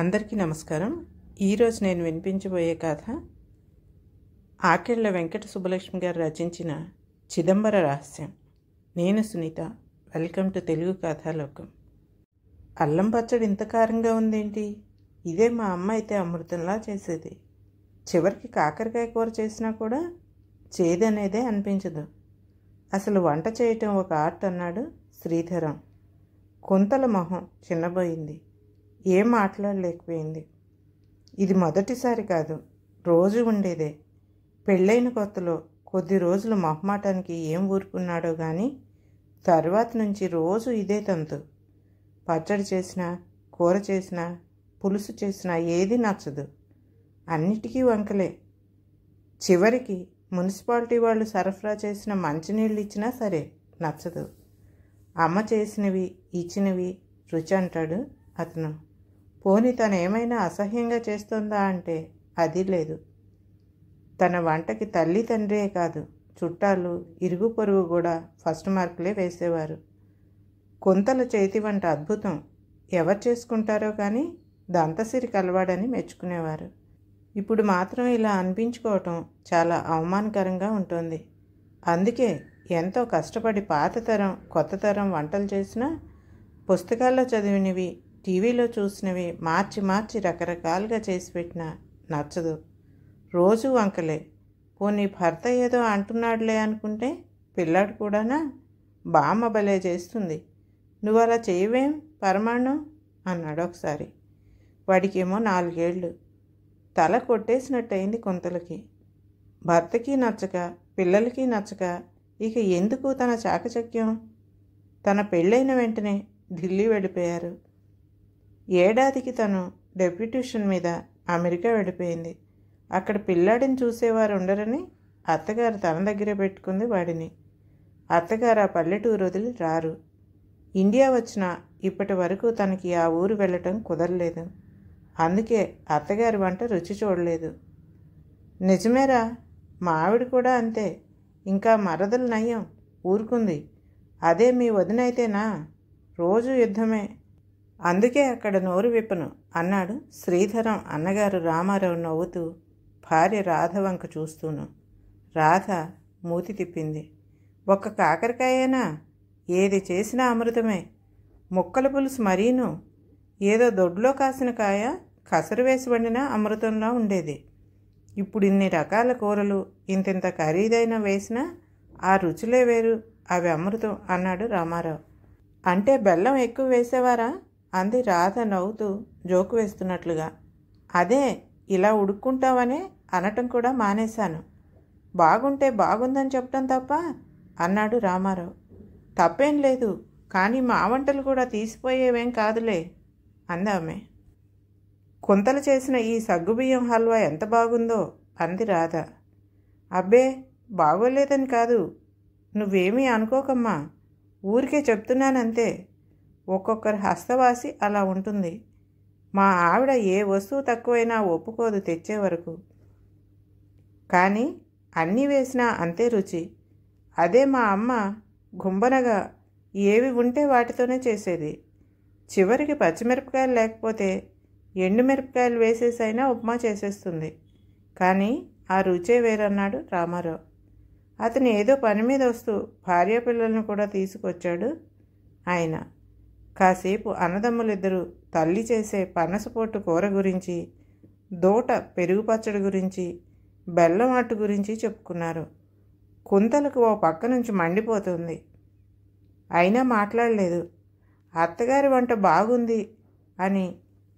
అందరికీ నమస్కారం ఈరోజు నేను వినిపించబోయే కథ ఆకెళ్ల వెంకట సుబ్బలక్ష్మి గారు రచించిన చిదంబర రహస్యం నేను సునీత వెల్కమ్ టు తెలుగు కథాలోకం అల్లం పచ్చడి ఇంత కారంగా ఉందేంటి ఇదే మా అమ్మ అయితే అమృతంలా చేసేది చివరికి కాకరకాయ కూర చేసినా కూడా చేదనేదే అనిపించదు అసలు వంట చేయటం ఒక ఆర్ట్ అన్నాడు శ్రీధరం కుంతల మొహం చిన్నబోయింది ఏం మాట్లాడలేకపోయింది ఇది మొదటిసారి కాదు రోజు ఉండేదే పెళ్ళైన కొత్తలో కొద్ది రోజులు మొహమాటానికి ఏం ఊరుకున్నాడో కానీ తర్వాత నుంచి రోజు ఇదే తంతు పచ్చడి చేసినా కూర చేసినా పులుసు చేసినా ఏది నచ్చదు అన్నిటికీ వంకలే చివరికి మున్సిపాలిటీ వాళ్ళు సరఫరా చేసిన మంచినీళ్ళు ఇచ్చినా సరే నచ్చదు అమ్మ చేసినవి ఇచ్చినవి రుచి అంటాడు అతను పోని తనేమైనా అసహ్యంగా చేస్తుందా అంటే అది లేదు తన వంటకి తల్లి తండ్రే కాదు చుట్టాలు ఇరుగు పొరుగు కూడా ఫస్ట్ మార్కులే వేసేవారు కొంతల చేతి వంట అద్భుతం ఎవరు చేసుకుంటారో కానీ దంతసిరి కలవాడని మెచ్చుకునేవారు ఇప్పుడు మాత్రం ఇలా అనిపించుకోవటం చాలా అవమానకరంగా ఉంటుంది అందుకే ఎంతో కష్టపడి పాత తరం కొత్త తరం వంటలు చేసినా పుస్తకాల్లో చదివినవి టీవీలో చూసినవి మార్చి మార్చి రకరకాలుగా చేసి పెట్టినా నచ్చదు రోజు వంకలే పోనీ భర్త ఏదో అంటున్నాడులే అనుకుంటే పిల్లాడు కూడానా బామ్మ భలే చేస్తుంది నువ్వు అలా చేయవేం పరమాణం అన్నాడు ఒకసారి వాడికేమో నాలుగేళ్ళు తల కొట్టేసినట్టయింది కొంతలకి భర్తకి నచ్చక పిల్లలకి నచ్చక ఇక ఎందుకు తన చాకచక్యం తన పెళ్ళైన వెంటనే ఢిల్లీ వెళ్ళిపోయారు ఏడాదికి తను డెప్యూటేషన్ మీద అమెరికా వెళ్ళిపోయింది అక్కడ పిల్లాడిని చూసేవారు ఉండరని అత్తగారు తన దగ్గరే పెట్టుకుంది వాడిని అత్తగారు ఆ పల్లెటూరు వదిలి రారు ఇండియా వచ్చిన ఇప్పటి వరకు తనకి ఆ ఊరు వెళ్ళటం కుదరలేదు అందుకే అత్తగారి వంట రుచి చూడలేదు నిజమేరా మా ఆవిడ కూడా అంతే ఇంకా మరదలు నయం ఊరుకుంది అదే మీ వదినైతేనా రోజు యుద్ధమే అందుకే అక్కడ నోరు విప్పను అన్నాడు శ్రీధరం అన్నగారు రామారావు నవ్వుతూ భార్య రాధ వంక చూస్తూను రాధ మూతి తిప్పింది ఒక్క కాకరకాయేనా ఏది చేసినా అమృతమే ముక్కల పులుసు మరీను ఏదో దొడ్లో కాసిన కాయ కసరు వేసి వండిన అమృతంలా ఉండేది ఇప్పుడు ఇన్ని రకాల కూరలు ఇంతింత ఖరీదైన వేసినా ఆ రుచులే వేరు అవి అమృతం అన్నాడు రామారావు అంటే బెల్లం ఎక్కువ వేసేవారా అంది రాధ నవ్వుతూ జోకు వేస్తున్నట్లుగా అదే ఇలా ఉడుక్కుంటావనే అనటం కూడా మానేశాను బాగుంటే బాగుందని చెప్పటం తప్ప అన్నాడు రామారావు తప్పేం లేదు కానీ మా వంటలు కూడా తీసిపోయేవేం కాదులే అందామె కుంతలు చేసిన ఈ సగ్గుబియ్యం హల్వా ఎంత బాగుందో అంది రాధ అబ్బే బాగోలేదని కాదు నువ్వేమీ అనుకోకమ్మా ఊరికే చెప్తున్నానంతే ఒక్కొక్కరి హస్తవాసి అలా ఉంటుంది మా ఆవిడ ఏ వస్తువు తక్కువైనా ఒప్పుకోదు తెచ్చే వరకు కానీ అన్నీ వేసినా అంతే రుచి అదే మా అమ్మ గుంబనగా ఏవి ఉంటే వాటితోనే చేసేది చివరికి పచ్చిమిరపకాయలు లేకపోతే ఎండుమిరపకాయలు వేసేసైనా ఉప్మా చేసేస్తుంది కానీ ఆ రుచే వేరన్నాడు రామారావు అతను ఏదో పని మీద వస్తూ భార్య పిల్లలను కూడా తీసుకొచ్చాడు ఆయన కాసేపు అన్నదమ్ములిద్దరూ తల్లి చేసే పనసపోటు కూర గురించి దోట పెరుగు పచ్చడి గురించి బెల్లం అట్టు గురించి చెప్పుకున్నారు కుంతలకు ఓ పక్క నుంచి మండిపోతుంది అయినా మాట్లాడలేదు అత్తగారి వంట బాగుంది అని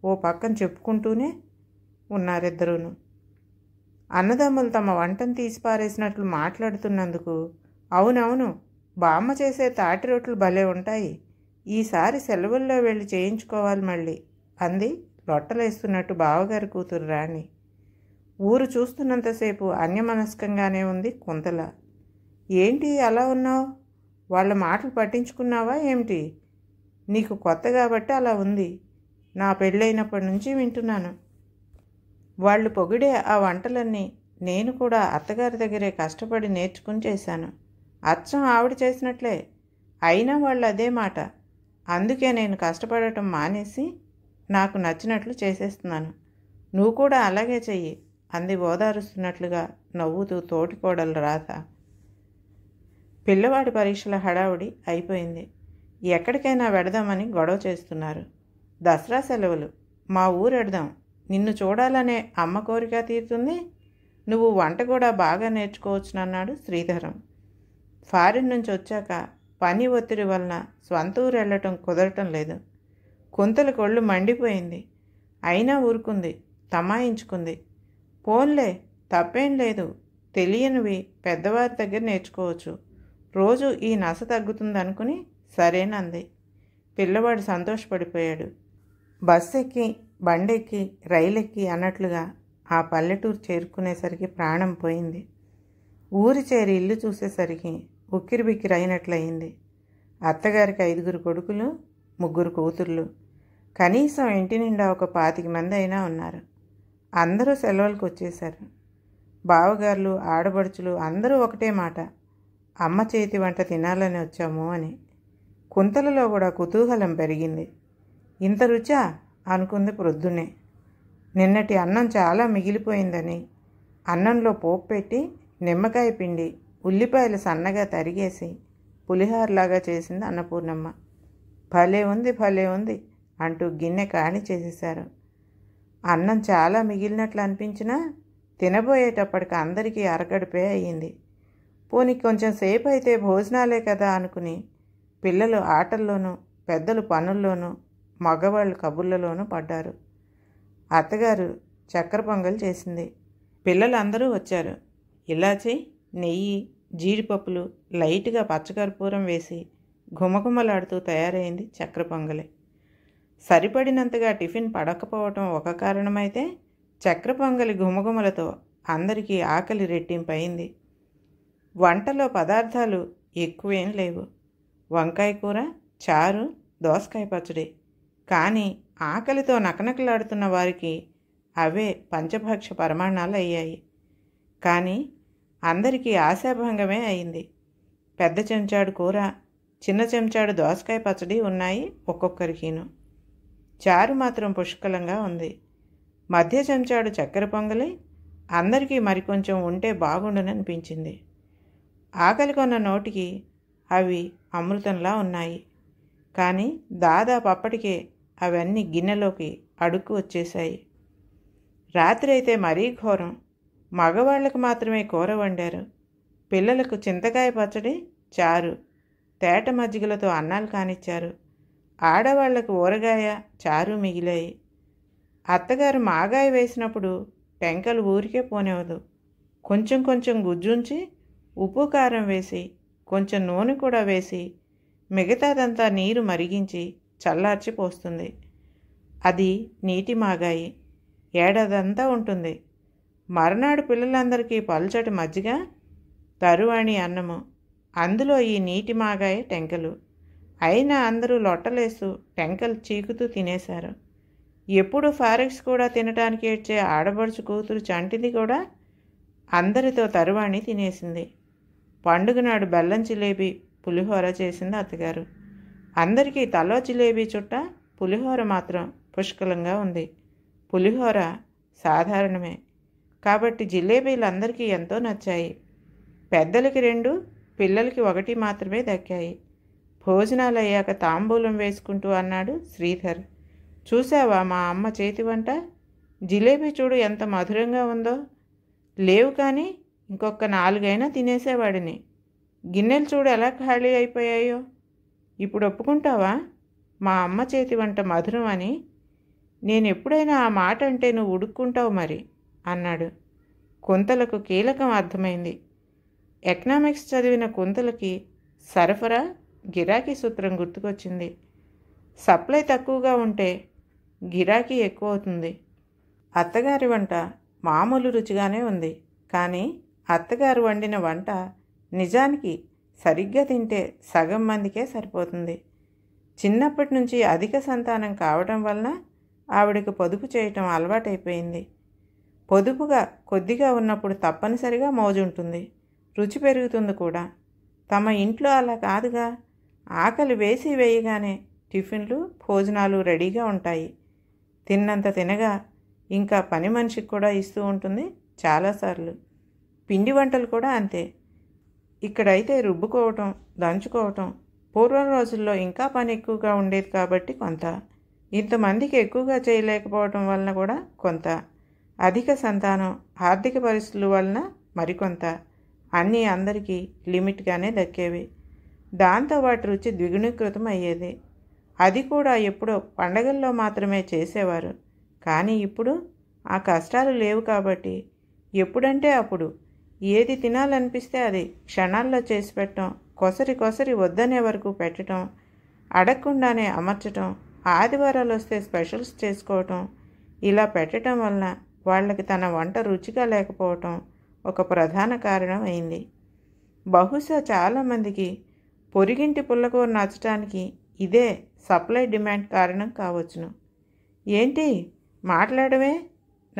ఓ పక్కన చెప్పుకుంటూనే ఉన్నారిద్దరూను అన్నదమ్ములు తమ వంటను తీసిపారేసినట్లు మాట్లాడుతున్నందుకు అవునవును బామ్మ చేసే తాటి రొట్లు భలే ఉంటాయి ఈసారి సెలవుల్లో వెళ్ళి చేయించుకోవాలి మళ్ళీ అంది లొట్టలేస్తున్నట్టు బావగారి కూతురు రాణి ఊరు చూస్తున్నంతసేపు అన్యమనస్కంగానే ఉంది కుంతల ఏంటి అలా ఉన్నావు వాళ్ళ మాటలు పట్టించుకున్నావా ఏమిటి నీకు కొత్త కాబట్టి అలా ఉంది నా పెళ్ళైనప్పటి నుంచి వింటున్నాను వాళ్ళు పొగిడే ఆ వంటలన్నీ నేను కూడా అత్తగారి దగ్గరే కష్టపడి నేర్చుకుని చేశాను అచ్చం ఆవిడ చేసినట్లే అయినా వాళ్ళు అదే మాట అందుకే నేను కష్టపడటం మానేసి నాకు నచ్చినట్లు చేసేస్తున్నాను నువ్వు కూడా అలాగే చెయ్యి అంది ఓదారుస్తున్నట్లుగా నవ్వుతూ తోటికోడలు రాత పిల్లవాడి పరీక్షల హడావుడి అయిపోయింది ఎక్కడికైనా వెడదామని గొడవ చేస్తున్నారు దసరా సెలవులు మా ఊరెడదాం నిన్ను చూడాలనే అమ్మ కోరిక తీరుతుంది నువ్వు వంట కూడా బాగా నేర్చుకోవచ్చునన్నాడు శ్రీధరం ఫారిన్ నుంచి వచ్చాక పని ఒత్తిడి వలన స్వంత ఊరు వెళ్ళటం కుదరటం లేదు కుంతల కొళ్ళు మండిపోయింది అయినా ఊరుకుంది తమాయించుకుంది పోన్లే తప్పేం లేదు తెలియనివి పెద్దవారి దగ్గర నేర్చుకోవచ్చు రోజు ఈ నస తగ్గుతుంది అనుకుని సరేనంది పిల్లవాడు సంతోషపడిపోయాడు బస్సు ఎక్కి బండెక్కి రైలెక్కి అన్నట్లుగా ఆ పల్లెటూరు చేరుకునేసరికి ప్రాణం పోయింది ఊరి చేరి ఇల్లు చూసేసరికి ఉక్కిరి బిక్కిరి అయినట్లయింది అత్తగారికి ఐదుగురు కొడుకులు ముగ్గురు కూతుర్లు కనీసం ఇంటి నిండా ఒక పాతిక మంది అయినా ఉన్నారు అందరూ సెలవులకు వచ్చేశారు బావగారులు ఆడబడుచులు అందరూ ఒకటే మాట అమ్మ చేతి వంట తినాలని వచ్చాము అని కుంతలలో కూడా కుతూహలం పెరిగింది ఇంత రుచా అనుకుంది ప్రొద్దునే నిన్నటి అన్నం చాలా మిగిలిపోయిందని అన్నంలో పోపు పెట్టి నిమ్మకాయ పిండి ఉల్లిపాయలు సన్నగా తరిగేసి పులిహారలాగా చేసింది అన్నపూర్ణమ్మ భలే ఉంది భలే ఉంది అంటూ గిన్నె కాణి చేసేశారు అన్నం చాలా మిగిలినట్లు అనిపించినా తినబోయేటప్పటికి అందరికీ అరగడిపే అయ్యింది పోనీ కొంచెం సేపు అయితే భోజనాలే కదా అనుకుని పిల్లలు ఆటల్లోనూ పెద్దలు పనుల్లోనూ మగవాళ్ళు కబుర్లలోనూ పడ్డారు అత్తగారు చక్కెర పొంగల్ చేసింది పిల్లలందరూ వచ్చారు ఇలాచి నెయ్యి జీడిపప్పులు లైట్గా పచ్చకర్పూరం వేసి ఘుమఘుమలాడుతూ తయారైంది చక్ర పొంగలి సరిపడినంతగా టిఫిన్ పడకపోవటం ఒక కారణమైతే చక్ర పొంగలి ఘుమఘుమలతో అందరికీ ఆకలి రెట్టింపయింది వంటలో పదార్థాలు ఎక్కువేం లేవు వంకాయ కూర చారు దోసకాయ పచ్చడి కానీ ఆకలితో నకనకలాడుతున్న వారికి అవే పంచభక్ష పరమాణాలు అయ్యాయి కానీ అందరికీ ఆశాభంగమే అయింది పెద్ద చెంచాడు కూర చిన్న చెంచాడు దోసకాయ పచ్చడి ఉన్నాయి ఒక్కొక్కరికిను చారు మాత్రం పుష్కలంగా ఉంది మధ్య చెంచాడు చక్కెర పొంగలి అందరికీ మరికొంచెం ఉంటే బాగుండుననిపించింది ఆకలి కొన్న నోటికి అవి అమృతంలా ఉన్నాయి కానీ దాదాపు అప్పటికే అవన్నీ గిన్నెలోకి అడుక్కు వచ్చేశాయి రాత్రి అయితే మరీ ఘోరం మగవాళ్లకు మాత్రమే కూర వండారు పిల్లలకు చింతకాయ పచ్చడి చారు తేట మజ్జిగలతో అన్నాలు కానిచ్చారు ఆడవాళ్లకు ఊరగాయ చారు మిగిలాయి అత్తగారు మాగాయ వేసినప్పుడు టెంకలు ఊరికే పోనేవదు కొంచెం కొంచెం గుజ్జుంచి ఉప్పు కారం వేసి కొంచెం నూనె కూడా వేసి మిగతాదంతా నీరు మరిగించి చల్లార్చి పోస్తుంది అది నీటి మాగాయి ఏడాదంతా ఉంటుంది మరునాడు పిల్లలందరికీ పలుచటి మజ్జిగ తరువాణి అన్నము అందులో ఈ నీటి మాగాయ టెంకలు అయినా అందరూ లొట్టలేసు టెంకలు చీకుతూ తినేశారు ఎప్పుడు ఫారెక్స్ కూడా తినడానికి ఏడ్చే ఆడబడుచు కూతురు చంటిది కూడా అందరితో తరువాణి తినేసింది పండుగ నాడు బెల్లం జిలేబీ పులిహోర చేసింది అత్తగారు అందరికీ తలో జిలేబీ చుట్ట పులిహోర మాత్రం పుష్కలంగా ఉంది పులిహోర సాధారణమే కాబట్టి జిలేబీలు అందరికీ ఎంతో నచ్చాయి పెద్దలకి రెండు పిల్లలకి ఒకటి మాత్రమే దక్కాయి భోజనాలు అయ్యాక తాంబూలం వేసుకుంటూ అన్నాడు శ్రీధర్ చూసావా మా అమ్మ చేతి వంట జిలేబీ చూడు ఎంత మధురంగా ఉందో లేవు కానీ ఇంకొక నాలుగైనా తినేసేవాడిని గిన్నెలు చూడు ఎలా ఖాళీ అయిపోయాయో ఇప్పుడు ఒప్పుకుంటావా మా అమ్మ చేతి వంట మధురం అని నేను ఎప్పుడైనా ఆ మాట అంటే నువ్వు ఉడుక్కుంటావు మరి అన్నాడు కుంతలకు కీలకం అర్థమైంది ఎకనామిక్స్ చదివిన కుంతలకి సరఫరా గిరాకీ సూత్రం గుర్తుకొచ్చింది సప్లై తక్కువగా ఉంటే గిరాకీ ఎక్కువ అవుతుంది అత్తగారి వంట మామూలు రుచిగానే ఉంది కానీ అత్తగారు వండిన వంట నిజానికి సరిగ్గా తింటే సగం మందికే సరిపోతుంది చిన్నప్పటి నుంచి అధిక సంతానం కావడం వలన ఆవిడకు పొదుపు చేయటం అలవాటైపోయింది పొదుపుగా కొద్దిగా ఉన్నప్పుడు తప్పనిసరిగా మోజుంటుంది రుచి పెరుగుతుంది కూడా తమ ఇంట్లో అలా కాదుగా ఆకలి వేసి వేయగానే టిఫిన్లు భోజనాలు రెడీగా ఉంటాయి తిన్నంత తినగా ఇంకా పని మనిషికి కూడా ఇస్తూ ఉంటుంది చాలాసార్లు పిండి వంటలు కూడా అంతే ఇక్కడైతే రుబ్బుకోవటం దంచుకోవటం పూర్వం రోజుల్లో ఇంకా పని ఎక్కువగా ఉండేది కాబట్టి కొంత ఇంతమందికి ఎక్కువగా చేయలేకపోవటం వలన కూడా కొంత అధిక సంతానం ఆర్థిక పరిస్థితుల వలన మరికొంత అన్నీ అందరికీ లిమిట్గానే దక్కేవి దాంతో వాటి రుచి ద్విగుణీకృతం అయ్యేది అది కూడా ఎప్పుడో పండగల్లో మాత్రమే చేసేవారు కానీ ఇప్పుడు ఆ కష్టాలు లేవు కాబట్టి ఎప్పుడంటే అప్పుడు ఏది తినాలనిపిస్తే అది క్షణాల్లో చేసి పెట్టడం కొసరి కొసరి వద్దనే వరకు పెట్టడం అడగకుండానే అమర్చడం ఆదివారాలు వస్తే స్పెషల్స్ చేసుకోవటం ఇలా పెట్టడం వలన వాళ్ళకి తన వంట రుచిగా లేకపోవటం ఒక ప్రధాన కారణం అయింది బహుశా చాలామందికి పొరిగింటి పుల్లకూర నచ్చటానికి ఇదే సప్లై డిమాండ్ కారణం కావచ్చును ఏంటి మాట్లాడమే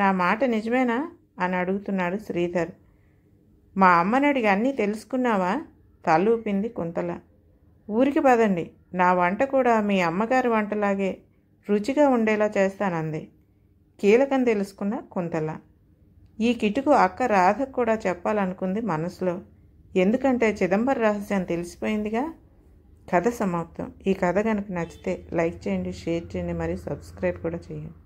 నా మాట నిజమేనా అని అడుగుతున్నాడు శ్రీధర్ మా అమ్మని అన్నీ తెలుసుకున్నావా తలూపింది కుంతల ఊరికి పదండి నా వంట కూడా మీ అమ్మగారి వంటలాగే రుచిగా ఉండేలా చేస్తానంది కీలకం తెలుసుకున్న కుంతల ఈ కిటుకు అక్క రాధకు కూడా చెప్పాలనుకుంది మనసులో ఎందుకంటే చిదంబర రహస్యం తెలిసిపోయిందిగా కథ సమాప్తం ఈ కథ కనుక నచ్చితే లైక్ చేయండి షేర్ చేయండి మరియు సబ్స్క్రైబ్ కూడా చేయండి